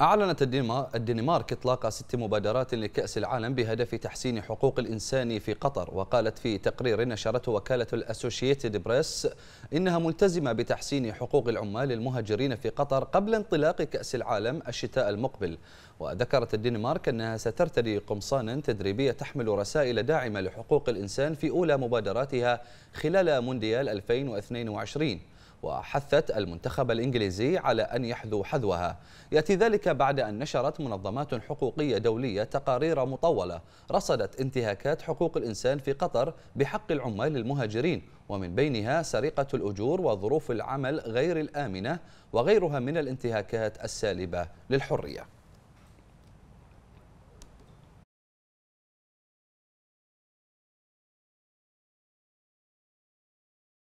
أعلنت الدنمارك إطلاق ست مبادرات لكأس العالم بهدف تحسين حقوق الإنسان في قطر وقالت في تقرير نشرته وكالة الأسوشيتد بريس إنها ملتزمة بتحسين حقوق العمال المهاجرين في قطر قبل انطلاق كأس العالم الشتاء المقبل وذكرت الدنمارك أنها سترتدي قمصانا تدريبية تحمل رسائل داعمة لحقوق الإنسان في أولى مبادراتها خلال مونديال 2022 وحثت المنتخب الإنجليزي على أن يحذو حذوها يأتي ذلك بعد أن نشرت منظمات حقوقية دولية تقارير مطولة رصدت انتهاكات حقوق الإنسان في قطر بحق العمال المهاجرين ومن بينها سرقة الأجور وظروف العمل غير الآمنة وغيرها من الانتهاكات السالبة للحرية